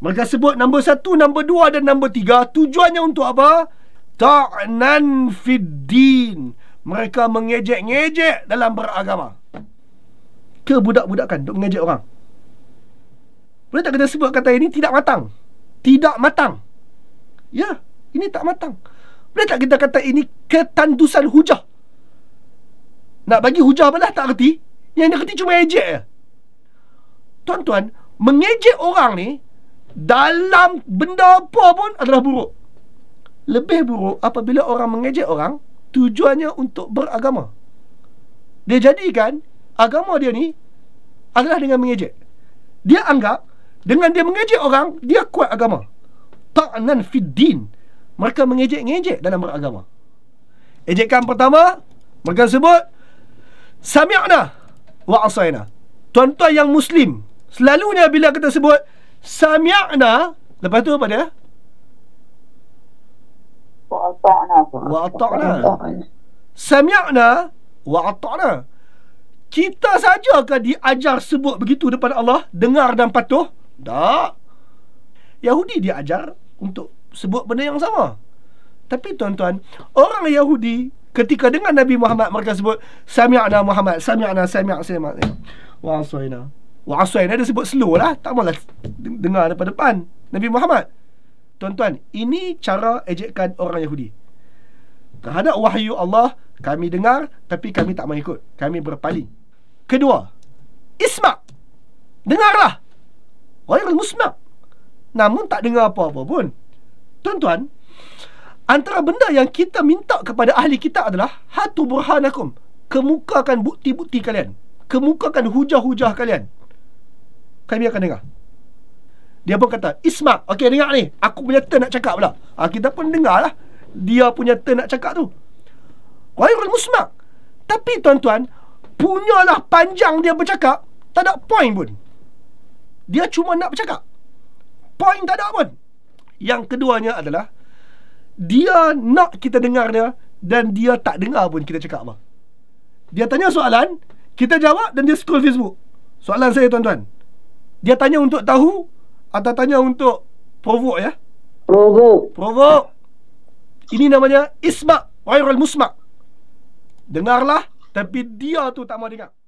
Mereka sebut nombor satu, nombor dua dan nombor tiga Tujuannya untuk apa? Ta'nan fiddin Mereka mengejek-ngejek dalam beragama Ke budak-budakan untuk mengejek orang Boleh tak kita sebut kata ini tidak matang? Tidak matang Ya, ini tak matang Boleh tak kita kata ini ketandusan hujah? Nak bagi hujah apalah tak kerti Yang dia kerti cuma ejek je Tuan-tuan Mengejek orang ni dalam benda apa pun adalah buruk. Lebih buruk apabila orang mengejek orang tujuannya untuk beragama. Dia jadikan agama dia ni adalah dengan mengejek. Dia anggap dengan dia mengejek orang, dia kuat agama. Ta'nan fid din. Mereka mengejek-ngejek dalam beragama. Ejekan pertama, mereka sebut sami'na wa asaina. Tuan-tuan yang muslim, selalunya bila kita sebut Sami'na Lepas tu apa dia? Wa'ata'na Sami'na Wa'ata'na Kita sajakah diajar sebut begitu Daripada Allah Dengar dan patuh? Tak Yahudi diajar Untuk sebut benda yang sama Tapi tuan-tuan Orang Yahudi Ketika dengar Nabi Muhammad Mereka sebut Sami'na Muhammad Sami'na Sami'na Sami'na Wa'asaina Wasain ada sebut slow lah Tak maulah dengar depan-depan Nabi Muhammad Tuan-tuan Ini cara ejekkan orang Yahudi Terhadap wahyu Allah Kami dengar Tapi kami tak mengikut Kami berpaling Kedua Isma' Dengarlah Wairul musma' Namun tak dengar apa-apa pun Tuan-tuan Antara benda yang kita minta kepada ahli kita adalah Hatu burhanakum Kemukakan bukti-bukti kalian Kemukakan hujah-hujah kalian kami akan dengar Dia pun kata ismak, eh, Okey dengar ni Aku punya turn nak cakap pula ha, Kita pun dengar lah Dia punya turn nak cakap tu Khairul musmak Tapi tuan-tuan Punyalah panjang dia bercakap Tak ada point pun Dia cuma nak bercakap Point tak ada pun Yang keduanya adalah Dia nak kita dengar dia Dan dia tak dengar pun kita cakap apa Dia tanya soalan Kita jawab dan dia scroll Facebook Soalan saya tuan-tuan dia tanya untuk tahu Atau tanya untuk provok ya Provok Provok Ini namanya isma' wairul musma' Dengarlah Tapi dia tu tak mau dengar